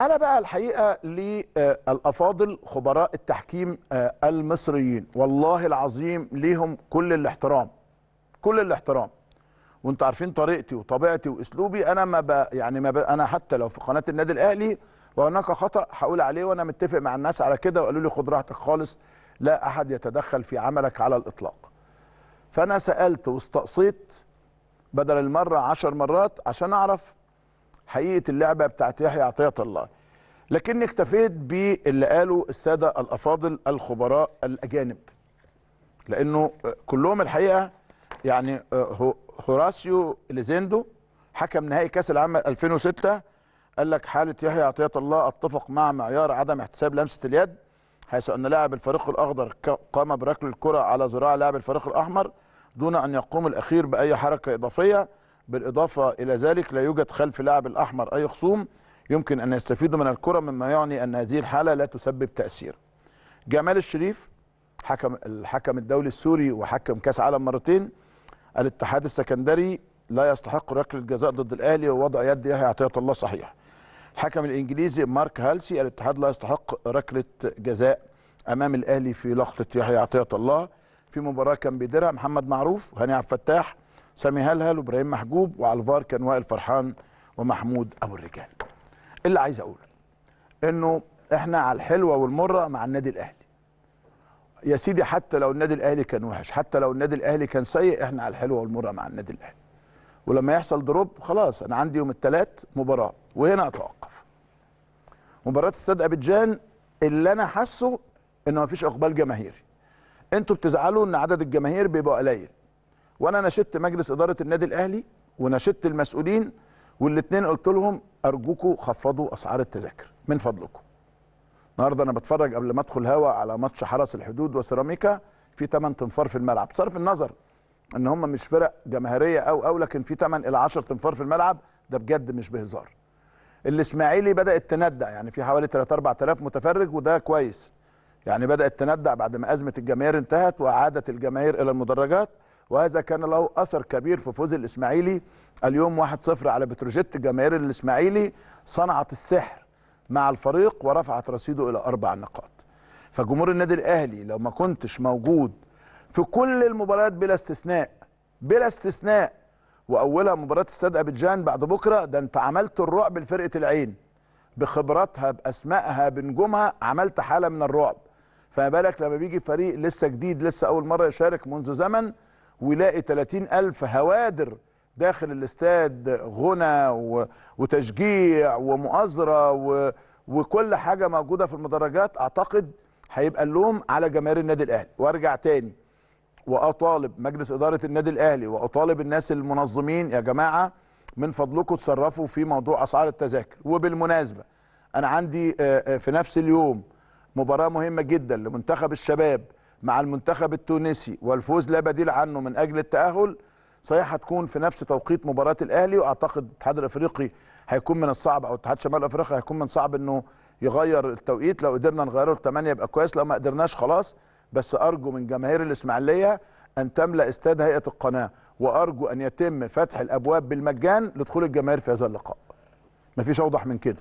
أنا بقى الحقيقة للأفاضل آه، خبراء التحكيم آه، المصريين والله العظيم ليهم كل الاحترام كل الاحترام وانتوا عارفين طريقتي وطبيعتي واسلوبي انا ما بقى يعني ما بقى انا حتى لو في قناه النادي الاهلي وهناك خطا هقول عليه وانا متفق مع الناس على كده وقالوا لي خد راحتك خالص لا احد يتدخل في عملك على الاطلاق فانا سالت واستقصيت بدل المره عشر مرات عشان اعرف حقيقه اللعبه بتاعت يحيى عطيه الله لكني اكتفيت باللي قاله الساده الافاضل الخبراء الاجانب لانه كلهم الحقيقه يعني آه، هوراسيو ليزيندو حكم نهائي كاس العالم 2006 قال لك حاله يحيى عطيه الله اتفق مع معيار عدم احتساب لمسه اليد حيث ان لاعب الفريق الاخضر قام بركل الكره على ذراع لاعب الفريق الاحمر دون ان يقوم الاخير باي حركه اضافيه بالإضافة إلى ذلك لا يوجد خلف لاعب الأحمر أي خصوم يمكن أن يستفيدوا من الكرة مما يعني أن هذه الحالة لا تسبب تأثير جمال الشريف حكم الحكم الدولي السوري وحكم كاس عالم مرتين الاتحاد السكندري لا يستحق ركله جزاء ضد الاهلي ووضع يد يحيى عطيه الله صحيح الحكم الانجليزي مارك هالسي الاتحاد لا يستحق ركله جزاء امام الاهلي في لقطه يحيى عطيه الله في مباراه كان بيدرع محمد معروف عبد الفتاح سامي هلهل وابراهيم محجوب وعلى الفار كان وائل فرحان ومحمود ابو الرجال اللي عايز اقوله انه احنا على الحلوه والمره مع النادي الاهلي يا سيدي حتى لو النادي الاهلي كان وحش حتى لو النادي الاهلي كان سيء احنا على الحلوه والمره مع النادي الاهلي ولما يحصل دروب خلاص انا عندي يوم الثلاث مباراه وهنا اتوقف مباراه استاد ابيجان اللي انا حاسه انه مفيش اقبال جماهيري انتوا بتزعلوا ان عدد الجماهير بيبقى قليل وانا ناشدت مجلس اداره النادي الاهلي وناشدت المسؤولين والاثنين قلت لهم ارجوكم خفضوا اسعار التذاكر من فضلكم النهارده انا بتفرج قبل ما ادخل هوا على ماتش حرس الحدود وسيراميكا في 8 تنفار في الملعب بصرف النظر ان هم مش فرق جماهيريه او او لكن في 8 الى 10 تنفار في الملعب ده بجد مش بهزار الاسماعيلي بدات تندع يعني في حوالي 3 4000 متفرج وده كويس يعني بدات تندع بعد ما ازمه الجماهير انتهت وعادت الجماهير الى المدرجات وهذا كان له اثر كبير في فوز الاسماعيلي اليوم 1-0 على بتروجيت جماهير الاسماعيلي صنعت السحر مع الفريق ورفعت رصيده الى اربع نقاط فجمهور النادي الاهلي لو ما كنتش موجود في كل المباريات بلا استثناء بلا استثناء واولها مباراه استاد ابيجان بعد بكره ده انت عملت الرعب لفرقه العين بخبراتها باسمائها بنجومها عملت حاله من الرعب فما بالك لما بيجي فريق لسه جديد لسه اول مره يشارك منذ زمن ويلاقي 30000 هوادر داخل الاستاد غنى وتشجيع ومؤازره وكل حاجه موجوده في المدرجات اعتقد هيبقى اللوم على جماهير النادي الاهلي وارجع تاني واطالب مجلس اداره النادي الاهلي واطالب الناس المنظمين يا جماعه من فضلكم تصرفوا في موضوع اسعار التذاكر وبالمناسبه انا عندي آه، آه، في نفس اليوم مباراه مهمه جدا لمنتخب الشباب مع المنتخب التونسي والفوز لا بديل عنه من اجل التاهل صحيح هتكون في نفس توقيت مباراه الاهلي واعتقد الاتحاد الافريقي هيكون من الصعب او اتحاد شمال افريقيا هيكون من صعب انه يغير التوقيت لو قدرنا نغيره ل 8 يبقى كويس لو ما قدرناش خلاص بس ارجو من جماهير الاسماعيليه ان تملا استاد هيئه القناه وارجو ان يتم فتح الابواب بالمجان لدخول الجماهير في هذا اللقاء مفيش اوضح من كده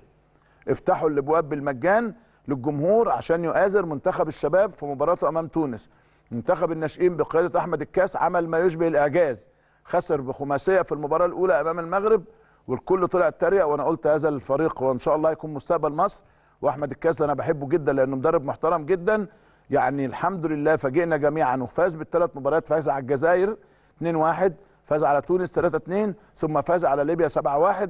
افتحوا الابواب بالمجان للجمهور عشان يؤازر منتخب الشباب في مباراته امام تونس منتخب الناشئين بقياده احمد الكاس عمل ما يشبه الاعجاز خسر بخماسيه في المباراه الاولى امام المغرب والكل طلع اتريق وانا قلت هذا الفريق وان شاء الله يكون مستقبل مصر واحمد الكاس انا بحبه جدا لانه مدرب محترم جدا يعني الحمد لله فاجئنا جميعا وفاز بالثلاث مباريات فاز على الجزائر 2-1 فاز على تونس 3-2 ثم فاز على ليبيا 7-1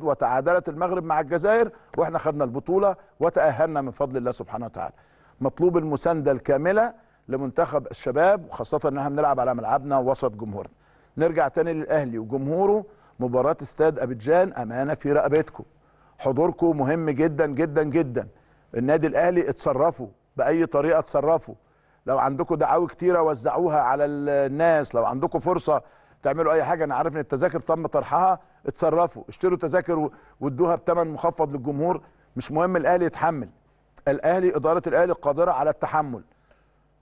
وتعادلت المغرب مع الجزائر واحنا خدنا البطوله وتاهلنا من فضل الله سبحانه وتعالى. مطلوب المسانده الكامله لمنتخب الشباب وخاصه ان احنا بنلعب على ملعبنا وسط جمهورنا. نرجع تاني للاهلي وجمهوره مباراه استاد ابيجان امانه في رقبتكم. حضوركم مهم جدا جدا جدا. النادي الاهلي اتصرفوا باي طريقه اتصرفوا. لو عندكم دعاوي كتيره وزعوها على الناس، لو عندكم فرصه تعملوا اي حاجه انا عارف ان التذاكر تم طرحها اتصرفوا اشتروا تذاكر وادوها بثمن مخفض للجمهور مش مهم الاهلي يتحمل الاهلي اداره الاهلي قادره على التحمل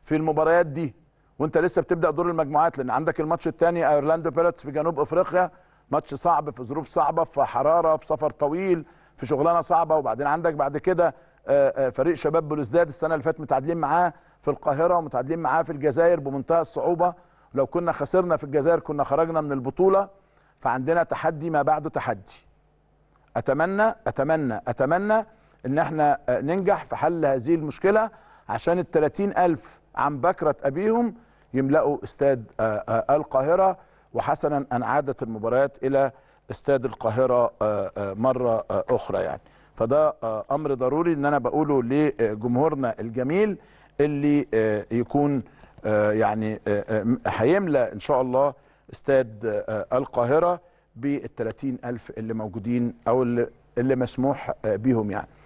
في المباريات دي وانت لسه بتبدا دور المجموعات لان عندك الماتش الثاني ايرلاند بيرتس في جنوب افريقيا ماتش صعب في ظروف صعبه في حراره في سفر طويل في شغلانه صعبه وبعدين عندك بعد كده آه، آه، فريق شباب بلوزداد السنه اللي فاتت متعادلين معاه في القاهره ومتعادلين معاه في الجزائر بمنتهى الصعوبه لو كنا خسرنا في الجزائر كنا خرجنا من البطوله فعندنا تحدي ما بعده تحدي اتمنى اتمنى اتمنى ان احنا آه، ننجح في حل هذه المشكله عشان ال 30000 عن بكره ابيهم يملأوا استاد آه، آه، القاهره وحسنا ان عادت المباريات الى استاد القاهره مره اخرى يعني فده امر ضروري ان انا بقوله لجمهورنا الجميل اللي يكون آه، يعني آه، آه، هيملى ان شاء الله استاد القاهره بال ألف اللي موجودين أو اللي, اللي مسموح بيهم يعني